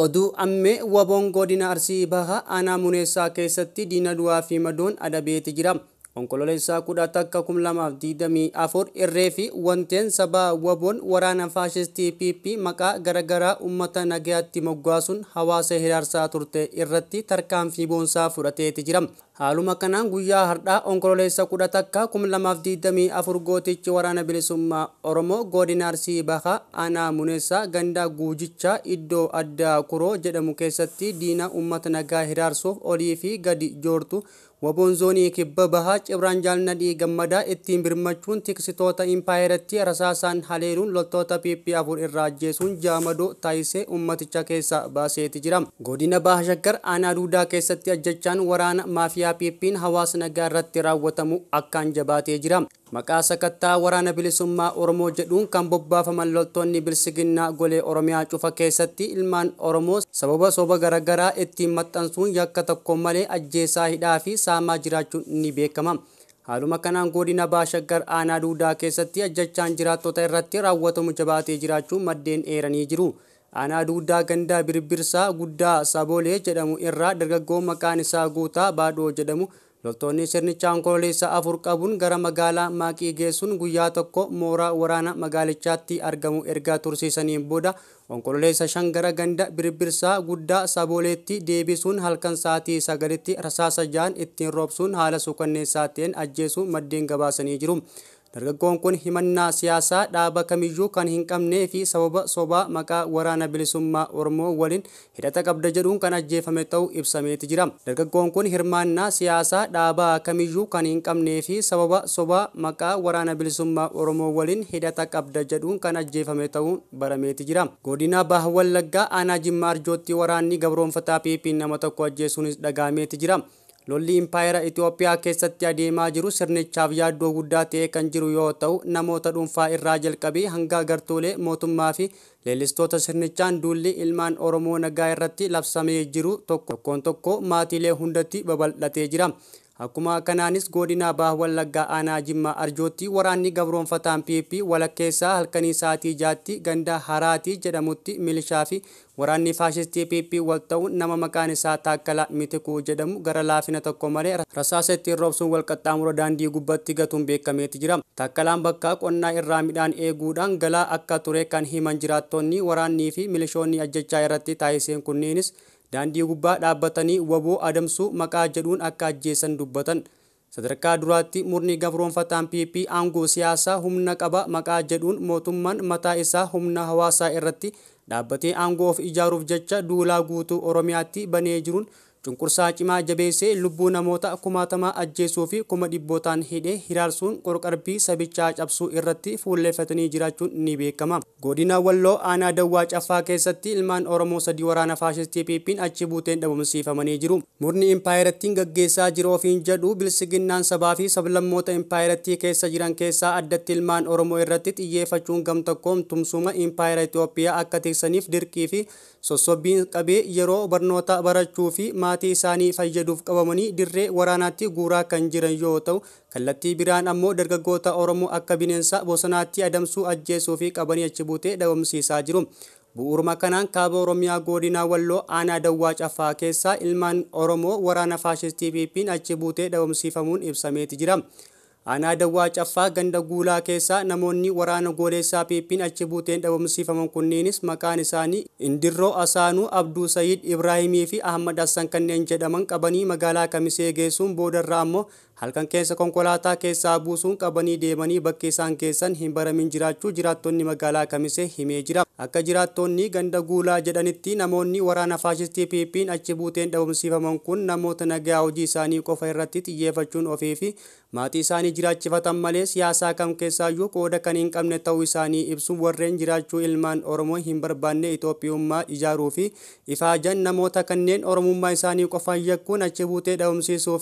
Oduu ammee waboon godina Arsii bahaa aanaa Muneessaa keessatti diina du'aa fi madoon adabeeti jira. Onkololeessaa kudha takka kum afur irree fi wanteen sabaa waboon waraana faashistii pp maqaa garagaraa uummata nagayaatti moggaasuun hawaasa hiraarsaa turte irratti tarkaanfii boonsaa fudhateeti jira. Haaluma kanaan guyyaa har'aa onkololeessa kudha takka kum afur gootichi waraana bilisummaa Oromoo godinaarsii Bahaa aanaa Muneessaa gandaa Guujichaa iddoo adda Kuroo jedhamu keessatti diina uummata nagaa hiraarsuuf olii fi gadi joortu waboonzoonii zoonii kibba bahaa cibraan jaalnadhii gammadaa ittiin birmachuun tiksitoota impaayirratti rasaasaan haleeluun loltoota PP afur irraa ajjeesuun jaamadoo taayisee ummaticha keessaa baaseeti jira. Godina Baashaggar aanaa duudaa keessatti ajjechaan waraana maafiyaa PP'n hawaasa nagaa irratti raawwatamu akkaan jabaatee jira. Maqaa sakattaa waraana bilisummaa Oromoo jedhuun kan bobbaafaman loltoonni bilsiginnaa golee Oromiyaa cufa keessatti ilmaan Oromoo sababa soba garaagaraa ittiin maxxansuun yakka tokko malee ajjeesaa hidhaa fi saamaa jiraachuun ni beekama. Haaluma kanaan godina gar aanaa duudaa keessatti ajjachaan jiraattota irratti raawwatamu jabaatee jiraachuu maddeen eeranii jiru. Aanaa duudaa gandaa birbirsaa guddaa Saboolee jedhamu irraa dargaggoo maqaan isaa Guutaa Baadhoo jedhamu Loltoonni sirnicha Onkololeessaa afur qabuun gara magaalaa Maaqii geessuun guyyaa tokko mooraa waraana magaalichaatti argamu ergaa tursiisaniin booda Onkololeessa shan gara ganda birbirsaa guddaa sabooleetti deebisuun halkan sa'aatii sagalitti rasaasa ja'an ittiin roobsuun haala suukanneessaa ta'een ajjeesuun maddeen gabaasanii jiru. Dargaggoon kun himannaa siyaasaa dhaaba kamiyyuu kan hin qabnee fi sababa sobaa maqaa waraana bilisummaa Oromoo waliin hidhata qabda jedhuun kan ajjeefame ta'uu ibsameeti jira. Dargaggoon kun hirmaannaa siyaasaa dhaaba kamiyyuu kan hin qabnee fi sababa sobaa maqaa waraana bilisummaa Oromoo waliin hidhata qabda jedhuun kan ajjeefame ta'uun barameeti jira. Godina Baha Wallaggaa aanaa Jimmaa Arjootti waraanni gabroonfataa PP'n nama tokko ajjeesuunis dhagaameeti jira. Lolli Impaayera Itoophiyaa keessatti adeemaa jiru sirnichaaf yaaddoo guddaa ta'ee kan jiru yoo ta'u, namoota dhuunfaa irraa jalqabee hanga gartoolee mootummaa fi leellistoota sirnichaan duulli ilmaan Oromoo nagaa irratti labsamee jiru tokkoon tokkoo maatiilee hundatti babal'atee jira. Akkuma kanaanis godina Abaa Wallaggaa Aanaa Jimmaa Arjootti waraanni gabroonfataan PP walakkeessaa halkanii sa'aatii jaatti ganda Haraatii jedhamutti milishaa fi waraanni faashistii PP wal ta'uun nama maqaan isaa Taakkalaa Mitikuu jedhamu gara laafina tokko malee rasaasa ittiin roobsuun wal qaxxaamura daandii gubbatti gatuun beekameeti jira. taakalaan bakka qonnaa irraa midhaan eeguudhaan galaa akka ture kan himan jiraattonni waraannii fi milishoonni ajjechaa irratti taasiseen kunneenis daandii gubbaa dhaabbatanii waboo adamsuu maqaa jedhuun akka ajjeessan dubbatan. Sadarkaa duraatti murni gabroonfataan PP aangoo siyaasaa humna qaba maqaa jedhuun mootummaan mataa isaa humna hawaasaa irratti dhaabbatee aangoo of ijaaruuf jecha duulaa guutuu Oromiyaatti banee jiruun Cunqursaa cimaa jabeessee lubbuu namoota kumaatamaa ajjeesuu fi kuma dhibbootaan hidhee hiraarsuun qorqarbii sabichaa cabsuu irratti fuulleeffatanii jiraachuun ni beekama. Godina Walloo aanaa Dawwaa Caffaa keessatti ilmaan Oromoo sadii waraana faashistii PP'n achi buuteen dhabumsiifamanii jiru. Murni impaayirattiin gaggeessaa jiru ofiin jedhu bilisiginnaan sabaa fi sablammoota impaayirattii keessa jiran keessaa addatti ilmaan Oromoo irratti xiyyeeffachuun gamtakkoon tumsuma impaayira Itoophiyaa akka tiksaniif dirqii fi sossobbiin qabee yeroo barnoota maatii isaanii fayyaduuf qabamanii dirree waraanaatti guuraa kan jiran yoo ta'u kallattii biraan ammoo dargaggoota Oromoo akka bineensa bosonaatti adamsuu ajjeesuu fi qabanii achi buutee dhabamsiisaa jiru. Bu'uuruma kanaan kaaba Oromiyaa godinaa Walloo aanaa Dawwaa Caffaa keessaa ilmaan Oromoo waraana faashistii PP'n achi buutee dhabamsiifamuun ibsameeti jira. Aanaa Dawwaa Caffaa ganda Guulaa keessaa namoonni waraana gooleessaa piipiin achi buuteen dhabamsiifaman kunneenis maqaan isaanii Indirroo Asaanuu, Abduu Sayyid Ibraahimii fi Ahmad Hassan kanneen jedhaman qabanii magaalaa Kamisee geessuun boodarra immoo halkan keessa konkolaataa keessaa buusuun qabanii deemanii bakki isaan keessan hin baramin jiraachuu jiraattonni magaalaa kamisee himee jira akka jiraattonni ganda guulaa jedhanitti namoonni waraana faashistii piippiin achi buuteen dhabamsiifaman kun namoota nagaa hojii isaanii qofa irratti xiyyeeffachuun ofii fi maatii isaanii jiraachifatan malee siyaasaa kam keessaayyuu qooda kan hin qabne ta'uu isaanii ibsu warreen jiraachuu ilmaan oromoo hin barbaanne itoophiyyummaa ijaaruu fi ifaajan namoota kanneen oromummaa isaanii qofan yakkuun achi buutee dhabamsiisuu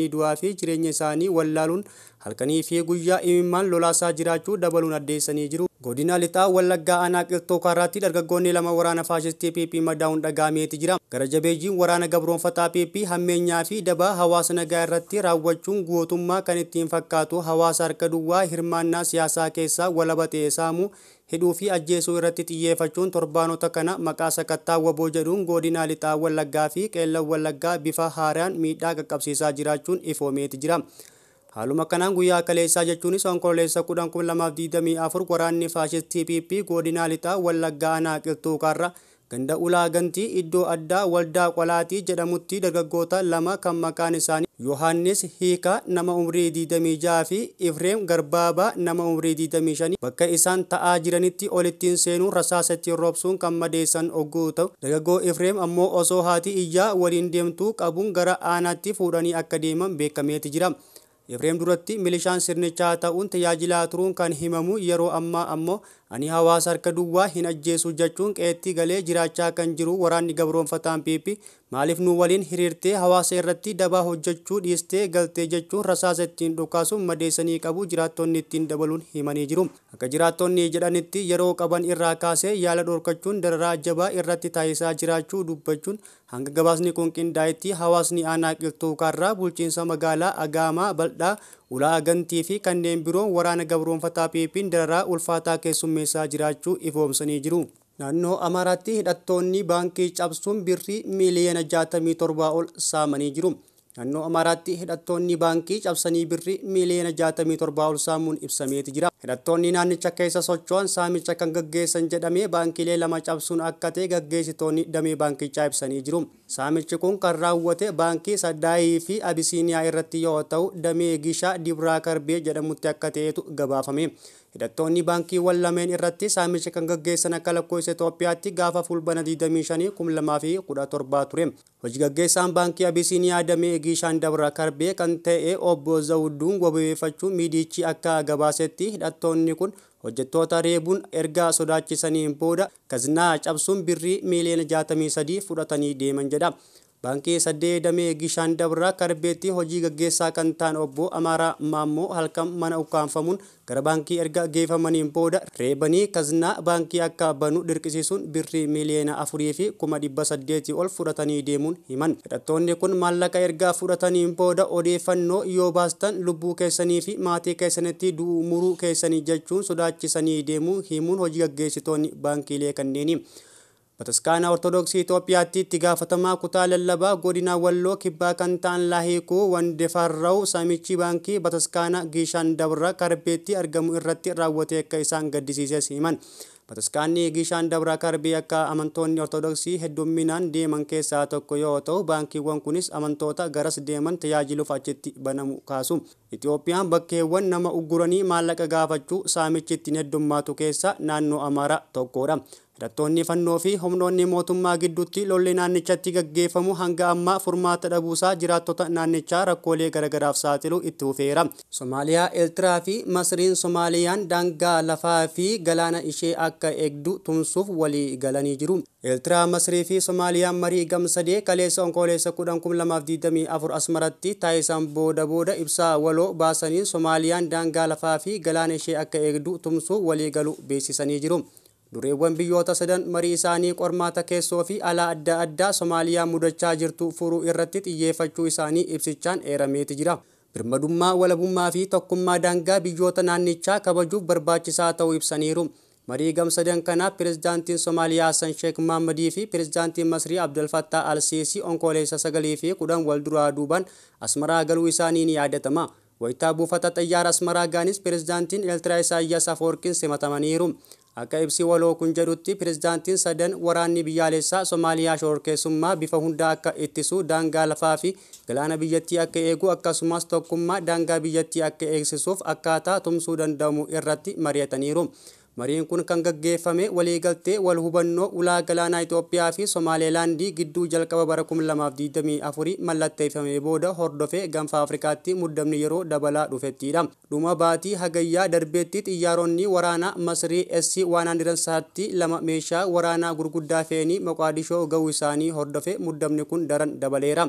baay'inni du'aa fi jireenya isaanii wallaaluun halkanii fi guyyaa imimmaan lolaasaa jiraachuu dabaluun addeessanii jiru. Godina lixaa Wallaggaa aanaa qilxoo kaarraatti dargaggoonni lama waraana faashistii PP madaa'uun dhaga'ameeti jira. Gara jabeeyyiin waraana gabroonfataa PP hammeenyaa fi daba hawaasa nagaa irratti raawwachuun gootummaa kan ittiin fakkaatu hawaasa harka duwwaa hirmaannaa siyaasaa keessaa walaba ta'e saamuu hidhuu fi ajjeesuu irratti xiyyeeffachuun torbaanota kana maqaa sakattaa waboo jedhuun godina lixaa Wallaggaa fi qeellan Wallaggaa bifa haaraan miidhaa qaqqabsiisaa jiraachuun ifoomeeti jira. Haaluma kanaan guyyaa kaleessaa jechuunis onkoleessa kudhan diidamii afur waraanni faashistii PP godina lixaa wallaggaa naaqiltuu kaarra ganda ulaagantii iddoo addaa waldaa qolaatii jedhamutti dargaggoota lama kan maqaan isaanii Yohaannis Hiikaa nama umrii 26 fi Ifreem Garbaabaa nama umrii 25 bakka isaan ta'aa jiranitti olittiin seenuu rasaasatti roobsuun kan madeessan ogguu dargaggoo Ifreem ammoo osoo haati iyyaa waliin deemtuu qabuun gara aanaatti fuudhanii akka deeman beekameeti jira. Efreem duratti milishaan sirnichaa ta'uun tajaajilaa turuun kan himamu yeroo ammaa ammoo Ani hawaasa harka duwwaa hin ajjeesu jechuun qeetti galee jiraachaa kan jiru waraanni gabroonfataan PP maaliif nu waliin hiriirtee hawaasa irratti dabaa hojjechuu dhiistee galtee jechuun rasaasa ittiin dhukaasu madeessanii qabu jiraattonni ittiin dabaluun himanii jiru. Akka jiraattonni jedhanitti yeroo qaban irraa kaasee yaala dhorkachuun dararaa jabaa irratti taa'isaa jiraachuu dubbachuun hanga gabaasni kun qindaa'itti hawaasni aanaa qilxuukaarraa bulchiinsa magaalaa agaamaa bal'aa ulaa fi kanneen biroon waraana gabroonfataa PP'n dararaa isaa jiraachuu ifoomsanii jiru. Naannoo Amaaraatti hidhattoonni baankii cabsuun birrii miiliyoona 67 ol saamanii jiru. Naannoo Amaaraatti hidhattoonni baankii cabsanii birrii miiliyoona 67 ol saamuun ibsameeti jira. Hidhattoonni naannicha keessa socho'an saamicha kan gaggeessan jedhame baankiilee lama cabsuun akka ta'e gaggeessitoonni damee baankichaa ibsanii jiru. Saamichi kun kan raawwate baankii Saddaayii fi Abisiiniyaa irratti yoo ta'u, damee Gishaa Dibraa Karbee jedhamutti akka ta'etu gabaafame. Hidhattoonni baankiiwwan lameen irratti saamicha kan gaggeessan akka lakkoofsa Itoophiyaatti gaafa fulbana 25 2017 ture. Hojigaggeessaan baankii Abisiiniyaa damee Gishaan Dabra Karbee kan ta'e obbo Zawuduun wabeeffachuu miidiyichi akka gabaasetti Kadhattoonni kun hojjettoota reebuun erga sodaachisanii booda kazinaa cabsuun birrii miliyoona 63 fudhatanii deeman jedha. Baankii Sadee Damee Gishaan Dabraa Karbeetti hojii gaggeessaa kan ta'an obbo Amaaraa Maammoo halkan mana ukkaanfamuun gara baankii erga geeffamaniin booda reebanii kaznaa baankii akka banu dirqisisuun birrii miliyoona afurii fi kuma dhibba saddeetii ol fudhatanii deemuun himan. Hidhattoonni kun maallaqa erga fudhataniin booda odeeffannoo yoo baastan lubbuu keessanii fi maatii keessanitti du'uu muruu keessanii jechuun sodaachisanii deemuu himuun hojii gaggeessitoonni baankiilee kanneeni. Bataskaana Ortodoksii Itoophiyaatti itti gaafatamaa kutaa lallabaa godina Walloo kibbaa kan ta'an Laahiquu Wandefarraa'u samichi baankii Bataskaana Giishaan Dabra Karbeetti argamu irratti raawwate akka isaan gaddisiises himan. Bataskaanni Giishaan Dabra Karbee akka amantoonni Ortodoksii heddumminaan deeman keessaa tokko yoo ta'u baankiiwwan kunis amantoota garas deeman tajaajiluuf achitti banamu kaasu. Itoophiyaan bakkeewwan nama ugguranii maallaqa gaafachuu saamichi ittiin heddummaatu keessaa naannoo Amaaraa tokkodha. dattoonni fannoo fi humnoonni mootummaa gidduutti lolli naannichatti gaggeeffamu hanga ammaa furmaata dhabuusaa jiraattota naannichaa rakkoolee garagaraaf saaxilu itti hufeera. Soomaaliyaa Eertiraa fi Masriin Soomaaliyaan daangaa lafaa fi galaana ishee akka eegdu tumsuuf walii galanii jiru. Eertiraa, Masrii fi marii gamsadee kaleessa onkoleessa 2024 asmaratti taa'isan booda booda ibsaa waloo baasanii Soomaaliyaan daangaa lafaa fi galaana ishee akka eegdu tumsuuf waliigalu beessisanii jiru. dureewwan biyyoota sadan marii isaanii qormaata keessoo fi alaa adda addaa Somaaliyaa mudachaa jirtu furuu irratti xiyyeeffachuu isaanii ibsichaan eerameeti jira. Birmadummaa walabummaa fi tokkummaa daangaa biyyoota naannichaa kabajuuf barbaachisaa ta'uu ibsaniiru. Marii gamsadan kana pirezidaantiin Somaaliyaa Hassan Sheekh Maammadii fi pirezidaantiin Masrii Abdelfattaa Alsiisii onkoleessa sagalii fi kudhan wal duraa duuban asmaraa galuu isaanii ni yaadatama. Waytaa buufata xayyaara asmaraa gaanis pirezidaantiin Eeltiraa Isaayyaas Afoorkiin simatamaniiru. Akka ibsi waloo kun jedhutti pirezidaantiin sadan waraanni biyyaalessaa Somaaliyaa shororkeessummaa bifa hundaa akka ittisu daangaa lafaa fi galaana biyyattii akka eegu akkasumas tokkummaa daangaa biyyattii akka eegsisuuf akkaataa tumsuu danda'amu irratti mariyataniiru Mariin kun kan gaggeeffame walii galtee wal hubannoo ulaa galaanaa Itoophiyaa fi Somaaleelaandii gidduu jalqaba bara 2024 mallatteeffame booda hordofee gamfa Afrikaatti muddamni yeroo dabalaa dhufettiidha. Dhuma baatii hagayyaa darbeetti xiyyaaronni waraanaa Masrii SC 130 lama meeshaa waraanaa gurguddaa fe'anii Moqaadishoo ga'uu isaanii hordofee muddamni kun daran dabaleera.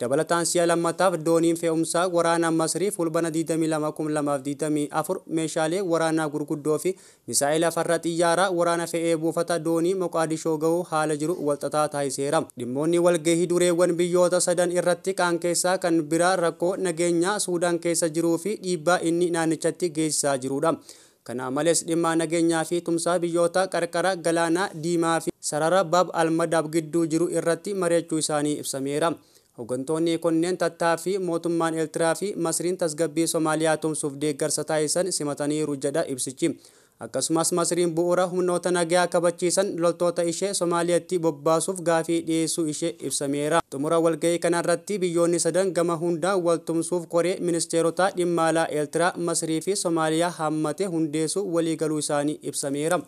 Dabalataan si'a lammataaf dooniin fe'umsaa waraanaa Masrii fulbana 22.24 meeshaalee waraanaa gurguddoo fi misaa'ila farra xiyyaaraa waraana fe'ee buufata doonii Moqaadishoo ga'uu haala jiru walxaxaa taasiseera. Dhimmoonni walgahii dureewwan biyyoota sadan irratti kaan keessaa kan biraa rakkoo nageenyaa Suudaan keessa jiruu fi dhiibbaa inni naannichatti geessisaa jirudha. Kana malees dhimma nageenyaa fi tumsaa biyyoota qarqara galaanaa diimaa fi sarara bab almadaab gidduu jiru irratti mari'achuu isaanii ibsameera. Hooggantoonni kunneen tattaaffii mootummaan Eertiraa fi Masriin tasgabbii Somaaliyaa tumsuuf deeggarsa taasisan simataniiru jedha ibsichi. Akkasumas Masriin bu'uura humnoota nagaa kabachiisan loltoota ishee Somaaliyaatti bobbaasuuf gaafii dhiyeessuu ishee ibsameera. Xumura walga'ii kanarratti biyyoonni sadan gama hundaan wal tumsuuf qoree ministeerota dhimma alaa Eertiraa, Masrii fi Somaaliyaa hammate hundeessuu waliigaluu isaanii ibsameera.